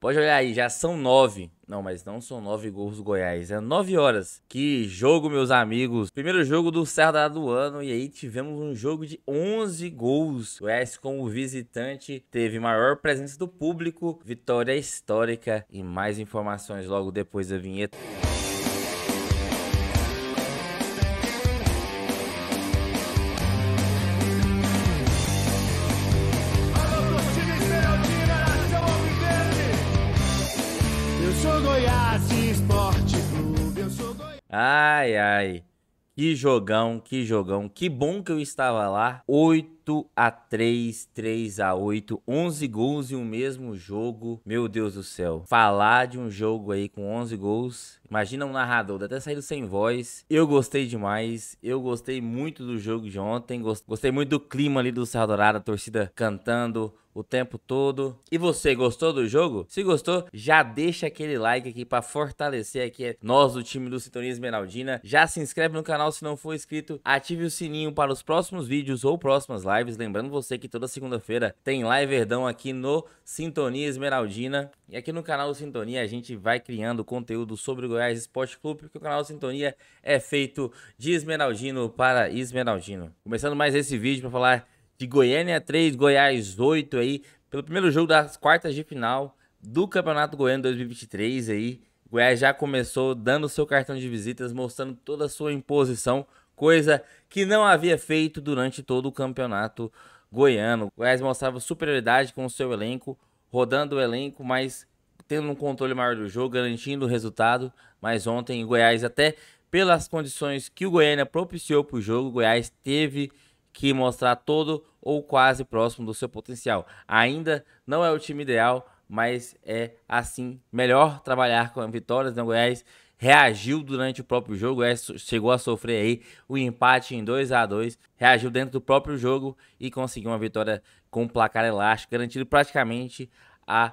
Pode olhar aí, já são nove. Não, mas não são nove gols do Goiás. É nove horas. Que jogo, meus amigos. Primeiro jogo do Serra do ano. E aí tivemos um jogo de 11 gols. O Goiás, como visitante, teve maior presença do público. Vitória histórica. E mais informações logo depois da vinheta. Ai, ai. Que jogão, que jogão. Que bom que eu estava lá. Oito 8 a 3, 3 a 8, 11 gols em um mesmo jogo. Meu Deus do céu. Falar de um jogo aí com 11 gols. Imagina um narrador, deve até saído sem voz. Eu gostei demais. Eu gostei muito do jogo de ontem. Gostei muito do clima ali do Serra Dourada, a torcida cantando o tempo todo. E você gostou do jogo? Se gostou, já deixa aquele like aqui para fortalecer aqui é, nós do time do Sintonia Esmeraldina. Já se inscreve no canal se não for inscrito, ative o sininho para os próximos vídeos ou próximas lives lives. Lembrando você que toda segunda-feira tem live Verdão aqui no Sintonia Esmeraldina. E aqui no canal Sintonia a gente vai criando conteúdo sobre o Goiás Esporte Clube, porque o canal Sintonia é feito de Esmeraldino para Esmeraldino. Começando mais esse vídeo para falar de Goiânia 3, Goiás 8 aí, pelo primeiro jogo das quartas de final do Campeonato Goiano 2023 aí. Goiás já começou dando seu cartão de visitas, mostrando toda a sua imposição coisa que não havia feito durante todo o campeonato goiano. O Goiás mostrava superioridade com o seu elenco, rodando o elenco, mas tendo um controle maior do jogo, garantindo o resultado. Mas ontem o Goiás, até pelas condições que o Goiânia propiciou para o jogo, o Goiás teve que mostrar todo ou quase próximo do seu potencial. Ainda não é o time ideal, mas é assim melhor trabalhar com vitórias no né? Goiás reagiu durante o próprio jogo, é, chegou a sofrer aí o empate em 2 a 2 reagiu dentro do próprio jogo e conseguiu uma vitória com placar elástico, garantindo praticamente a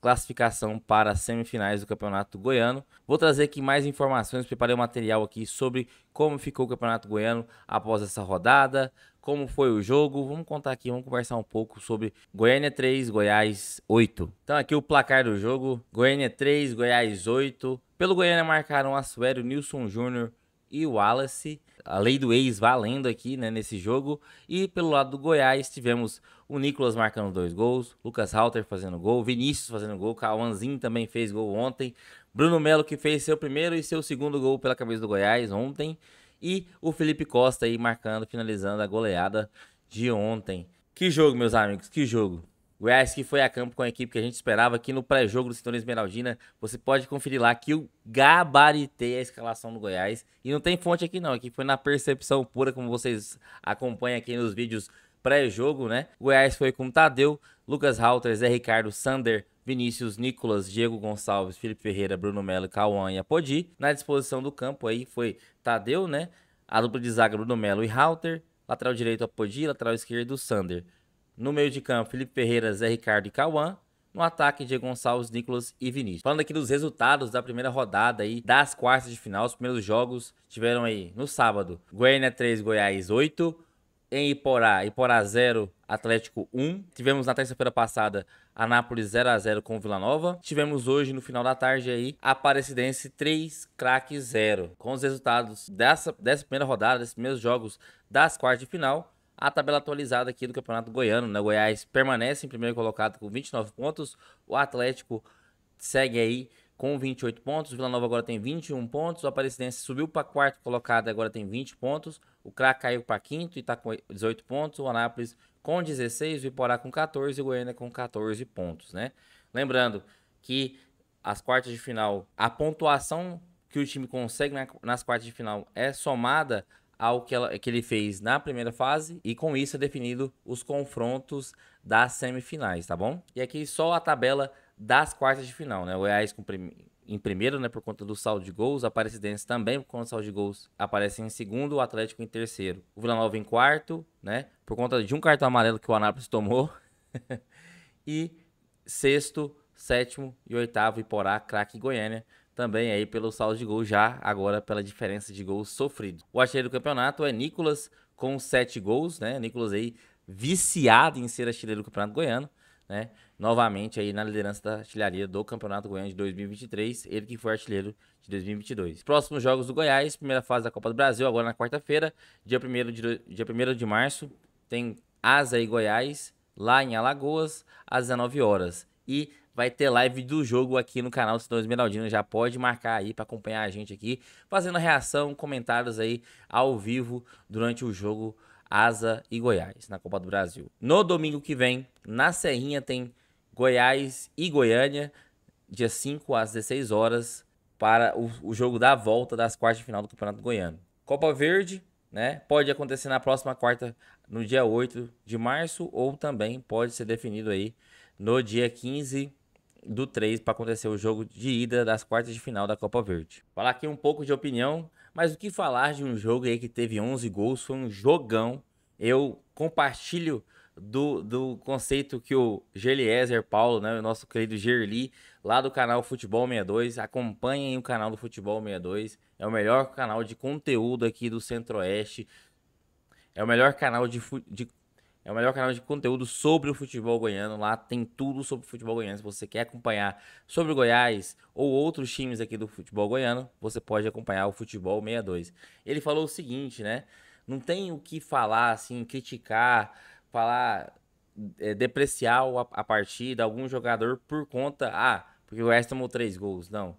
classificação para as semifinais do Campeonato Goiano. Vou trazer aqui mais informações, preparei um material aqui sobre como ficou o Campeonato Goiano após essa rodada, como foi o jogo. Vamos contar aqui, vamos conversar um pouco sobre Goiânia 3, Goiás 8. Então aqui o placar do jogo, Goiânia 3, Goiás 8. Pelo Goiânia marcaram Asuero, Nilson Júnior e Wallace. A lei do ex valendo aqui né, nesse jogo. E pelo lado do Goiás tivemos o Nicolas marcando dois gols, Lucas Halter fazendo gol, Vinícius fazendo gol, Cauanzinho também fez gol ontem, Bruno Melo que fez seu primeiro e seu segundo gol pela cabeça do Goiás ontem. E o Felipe Costa aí marcando, finalizando a goleada de ontem. Que jogo, meus amigos, que jogo. Goiás que foi a campo com a equipe que a gente esperava aqui no pré-jogo do Sintonia Esmeraldina. Você pode conferir lá que eu gabaritei a escalação do Goiás. E não tem fonte aqui não, aqui foi na percepção pura, como vocês acompanham aqui nos vídeos pré-jogo, né? Goiás foi com Tadeu, Lucas Halter, Zé Ricardo, Sander, Vinícius, Nicolas, Diego Gonçalves, Felipe Ferreira, Bruno Melo, Cauã e Apodi. Na disposição do campo aí foi Tadeu, né? A dupla de zaga Bruno Melo e Halter, lateral direito Apodi, lateral esquerdo Sander. No meio de campo, Felipe Ferreira, Zé Ricardo e Cauã. No ataque, Diego Gonçalves, Nicolas e Vinícius. Falando aqui dos resultados da primeira rodada aí das quartas de final, os primeiros jogos tiveram aí no sábado: Goiânia 3, Goiás 8. Em Iporá, Iporá 0, Atlético 1. Tivemos na terça-feira passada Anápolis 0 a 0 com Vila Nova. Tivemos hoje no final da tarde aí Aparecidense 3 craque 0. Com os resultados dessa, dessa primeira rodada, desses primeiros jogos das quartas de final, a tabela atualizada aqui do Campeonato Goiano. Né? Goiás permanece em primeiro colocado com 29 pontos. O Atlético segue aí com 28 pontos. O Vila Nova agora tem 21 pontos. O Aparecidense subiu para quarto colocado agora tem 20 pontos. O Crack caiu para quinto e está com 18 pontos. O Anápolis com 16, o Iporá com 14 e o Goiânia com 14 pontos, né? Lembrando que as quartas de final, a pontuação que o time consegue nas quartas de final é somada ao que, ela, que ele fez na primeira fase e com isso é definido os confrontos das semifinais, tá bom? E aqui só a tabela das quartas de final, né? O Goiás em primeiro, né, por conta do saldo de gols, a Aparecidense também por conta do saldo de gols aparece em segundo, o Atlético em terceiro, o Vila Nova em quarto, né, por conta de um cartão amarelo que o Anápolis tomou, e sexto, sétimo e oitavo, e porá Craque e Goiânia, também aí pelo saldo de gol já, agora pela diferença de gols sofrido. O artilheiro do campeonato é Nicolas com 7 gols, né? Nicolas aí viciado em ser artilheiro do Campeonato Goiano, né? Novamente aí na liderança da artilharia do Campeonato Goiano de 2023, ele que foi artilheiro de 2022. Próximos jogos do Goiás, primeira fase da Copa do Brasil, agora na quarta-feira, dia 1 de, dia 1 de março, tem Asa e Goiás, lá em Alagoas, às 19 horas. E vai ter live do jogo aqui no canal Senão Esmeraldino. Já pode marcar aí para acompanhar a gente aqui, fazendo reação, comentários aí ao vivo durante o jogo Asa e Goiás na Copa do Brasil. No domingo que vem, na Serrinha, tem Goiás e Goiânia, dia 5 às 16 horas, para o, o jogo da volta das quartas de final do Campeonato Goiano. Copa Verde, né? Pode acontecer na próxima quarta, no dia 8 de março, ou também pode ser definido aí no dia 15 do 3 para acontecer o jogo de ida das quartas de final da Copa Verde. Falar aqui um pouco de opinião, mas o que falar de um jogo aí que teve 11 gols, foi um jogão. Eu compartilho do, do conceito que o Geliezer Paulo, né, o nosso querido Gerli, lá do canal Futebol 62, acompanhem o canal do Futebol 62, é o melhor canal de conteúdo aqui do Centro-Oeste, é o melhor canal de, de é o melhor canal de conteúdo sobre o futebol goiano. Lá tem tudo sobre o futebol goiano. Se você quer acompanhar sobre o Goiás ou outros times aqui do futebol goiano, você pode acompanhar o Futebol 62. Ele falou o seguinte, né? Não tem o que falar, assim, criticar, falar, é, depreciar a, a partida, algum jogador por conta, ah, porque o Goiás tomou três gols. Não.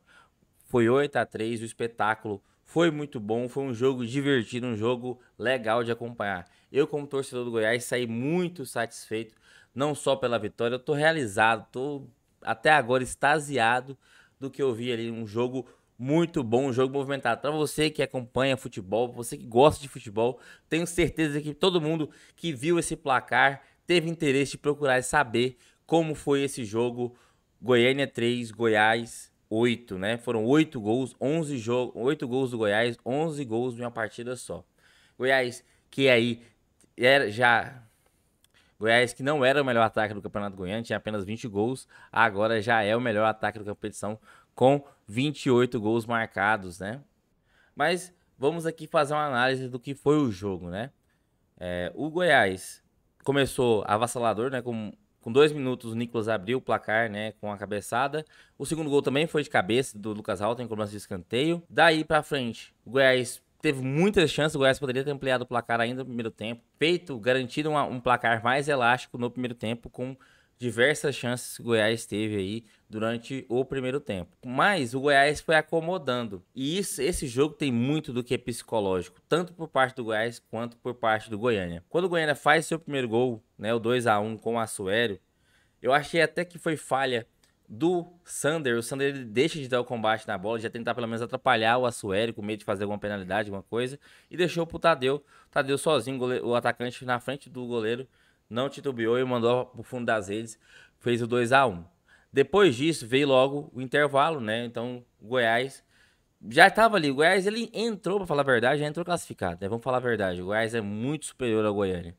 Foi 8 a 3 o espetáculo foi muito bom, foi um jogo divertido, um jogo legal de acompanhar. Eu, como torcedor do Goiás, saí muito satisfeito, não só pela vitória, eu tô realizado, tô até agora extasiado do que eu vi ali. Um jogo muito bom, um jogo movimentado. Para você que acompanha futebol, você que gosta de futebol, tenho certeza que todo mundo que viu esse placar teve interesse de procurar saber como foi esse jogo Goiânia 3, Goiás 8, né? Foram oito gols, 11 jogos, 8 gols do Goiás, 11 gols em uma partida só. Goiás que aí era já Goiás que não era o melhor ataque do Campeonato Goiano, tinha apenas 20 gols, agora já é o melhor ataque da competição com 28 gols marcados, né? Mas vamos aqui fazer uma análise do que foi o jogo, né? É, o Goiás começou avassalador, né? Com com dois minutos, o Nicolas abriu o placar, né, com a cabeçada. O segundo gol também foi de cabeça do Lucas Alto em cobrança de escanteio. Daí para frente, o Goiás teve muitas chances, o Goiás poderia ter ampliado o placar ainda no primeiro tempo. Feito, garantido uma, um placar mais elástico no primeiro tempo com diversas chances que o Goiás teve aí durante o primeiro tempo. Mas o Goiás foi acomodando. E isso, esse jogo tem muito do que é psicológico, tanto por parte do Goiás quanto por parte do Goiânia. Quando o Goiânia faz seu primeiro gol, né, o 2 a 1 com o Assuério, eu achei até que foi falha do Sander. O Sander ele deixa de dar o combate na bola, já tentar pelo menos atrapalhar o Assuério com medo de fazer alguma penalidade, alguma coisa, e deixou pro Tadeu. Tadeu sozinho, goleiro, o atacante na frente do goleiro, não titubeou e mandou pro fundo das redes, fez o 2 a 1 Depois disso, veio logo o intervalo, né? Então, Goiás já estava ali. O Goiás, ele entrou, para falar a verdade, já entrou classificado, né? Vamos falar a verdade. O Goiás é muito superior ao Goiânia.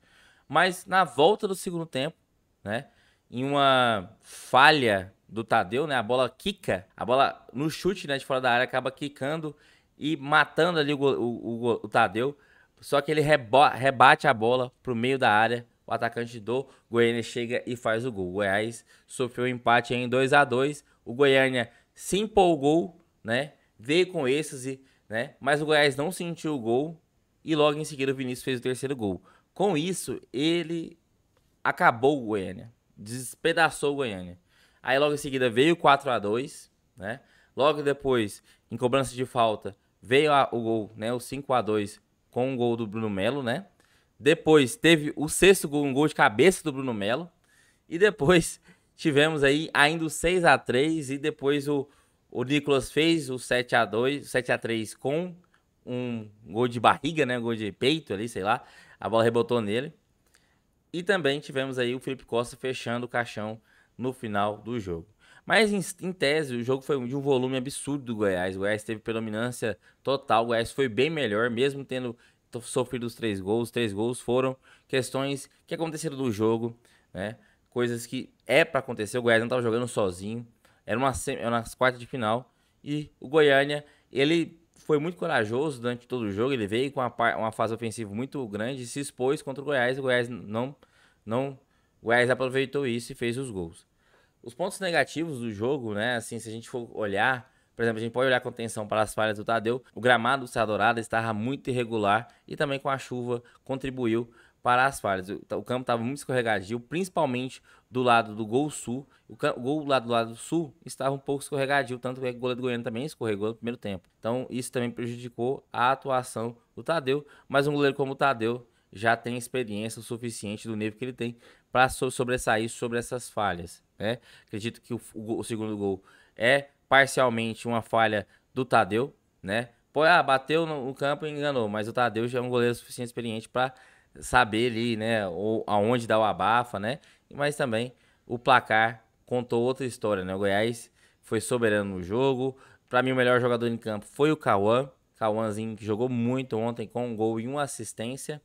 Mas na volta do segundo tempo, né? Em uma falha do Tadeu, né? A bola quica, a bola no chute, né? De fora da área, acaba quicando e matando ali o, o, o, o Tadeu. Só que ele rebate a bola pro meio da área o atacante do Goiânia chega e faz o gol. O Goiás sofreu um empate em 2 a 2 O Goiânia se empolgou, né? Veio com êxtase, né? Mas o Goiás não sentiu o gol e logo em seguida o Vinícius fez o terceiro gol. Com isso, ele acabou o Goiânia, despedaçou o Goiânia. Aí logo em seguida veio 4 a 2, né? Logo depois, em cobrança de falta, veio a, o gol, né? O 5 a 2 com o gol do Bruno Melo, né? Depois teve o sexto gol, um gol de cabeça do Bruno Melo. E depois tivemos aí ainda o 6 a 3 e depois o, o Nicolas fez o 7 a 2 7 a 3 com um gol de barriga, né? Um gol de peito ali, sei lá. A bola rebotou nele. E também tivemos aí o Felipe Costa fechando o caixão no final do jogo. Mas em, em, tese, o jogo foi de um volume absurdo do Goiás. O Goiás teve predominância total, o Goiás foi bem melhor, mesmo tendo sofrido os três gols. Os três gols foram questões que aconteceram do jogo, né? Coisas que é para acontecer. O Goiás não estava jogando sozinho. Era uma, era uma de final. E o Goiânia, ele foi muito corajoso durante todo o jogo. Ele veio com uma, uma fase ofensiva muito grande, se expôs contra o Goiás. O Goiás não, não, o Goiás aproveitou isso e fez os gols. Os pontos negativos do jogo, né? Assim, se a gente for olhar, por exemplo, a gente pode olhar com atenção para as falhas do Tadeu. O gramado do Serra Dourada estava muito irregular e também com a chuva contribuiu para as falhas. O campo estava muito escorregadio, principalmente do lado do gol sul. O, campo, o gol lado do lado sul estava um pouco escorregadio, tanto que o goleiro do Goiânia também escorregou no primeiro tempo. Então isso também prejudicou a atuação do Tadeu, mas um goleiro como o Tadeu já tem experiência o suficiente do nível que ele tem para sobressair sobre essas falhas. Né? Acredito que o, o, o segundo gol é parcialmente uma falha do Tadeu, né? Pô, ah, bateu no, campo e enganou, mas o Tadeu já é um goleiro suficiente experiente para saber ali, né, ou aonde dar o abafa, né? Mas também o placar contou outra história, né? O Goiás foi soberano no jogo. Para mim o melhor jogador em campo foi o Cauã, Cauãzinho que jogou muito ontem com um gol e uma assistência.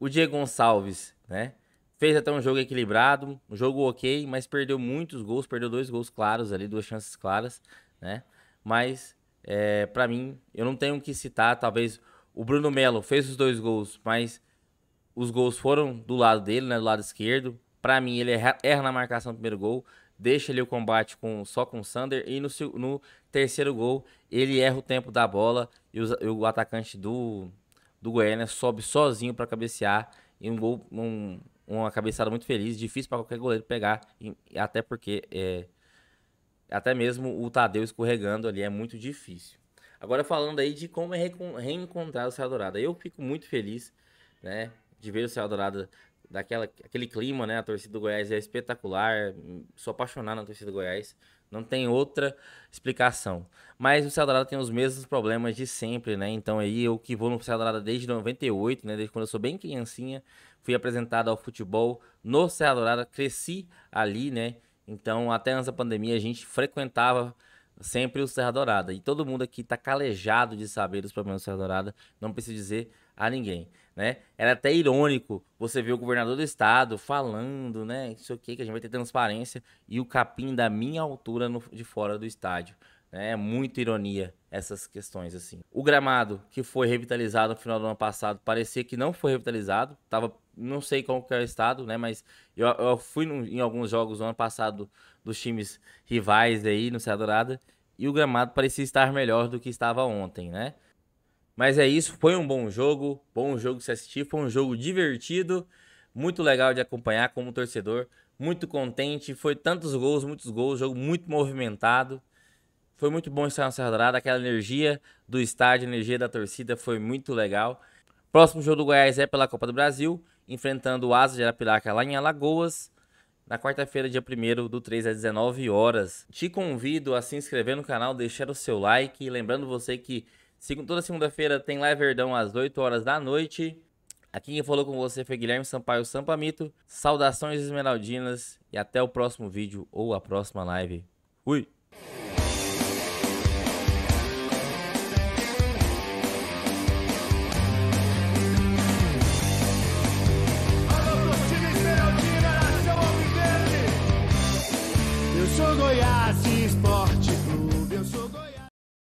O Diego Gonçalves, né? Fez até um jogo equilibrado, um jogo ok, mas perdeu muitos gols, perdeu dois gols claros ali, duas chances claras, né? Mas, é, para mim, eu não tenho que citar, talvez o Bruno Melo fez os dois gols, mas os gols foram do lado dele, né, do lado esquerdo. Para mim, ele erra, erra, na marcação do primeiro gol, deixa ali o combate com, só com o Sander, e no, no terceiro gol, ele erra o tempo da bola e o atacante do, do Goiânia sobe sozinho para cabecear. E um gol, um, uma cabeçada muito feliz, difícil para qualquer goleiro pegar, e, até porque é, até mesmo o Tadeu escorregando ali é muito difícil. Agora falando aí de como é reencontrar o Céu Dourado, eu fico muito feliz, né, de ver o Céu Dourado daquela aquele clima, né, a torcida do Goiás é espetacular, sou apaixonado na torcida do Goiás. Não tem outra explicação. Mas o Céu Dourado tem os mesmos problemas de sempre, né? Então aí eu que vou no Céu Dourado desde 98, né? Desde quando eu sou bem criancinha, fui apresentado ao futebol no Céu Dourado, cresci ali, né? Então até antes da pandemia a gente frequentava sempre o Serra Dourada. E todo mundo aqui tá calejado de saber dos problemas do Serra Dourada. Não preciso dizer a ninguém, né? Era até irônico você ver o governador do estado falando, né? Isso aqui, que a gente vai ter transparência e o capim da minha altura no, de fora do estádio. Né? É né? muita ironia essas questões assim. O gramado que foi revitalizado no final do ano passado parecia que não foi revitalizado, tava não sei qual que é o estado, né? Mas eu, eu fui em alguns jogos no ano passado dos times rivais aí no Ceará Dourada e o gramado parecia estar melhor do que estava ontem, né? Mas é isso, foi um bom jogo, bom jogo se assistir, foi um jogo divertido, muito legal de acompanhar como torcedor, muito contente, foi tantos gols, muitos gols, jogo muito movimentado. Foi muito bom estar na Serra Dourada, aquela energia do estádio, energia da torcida foi muito legal. Próximo jogo do Goiás é pela Copa do Brasil, enfrentando o Asa de Arapiraca lá em Alagoas, na quarta-feira, dia 1 do 3 às 19 horas. Te convido a se inscrever no canal, deixar o seu like, lembrando você que Toda segunda-feira tem live Verdão às 8 horas da noite. Aqui quem falou com você foi Guilherme Sampaio Sampamito. Saudações esmeraldinas e até o próximo vídeo ou a próxima live. Fui!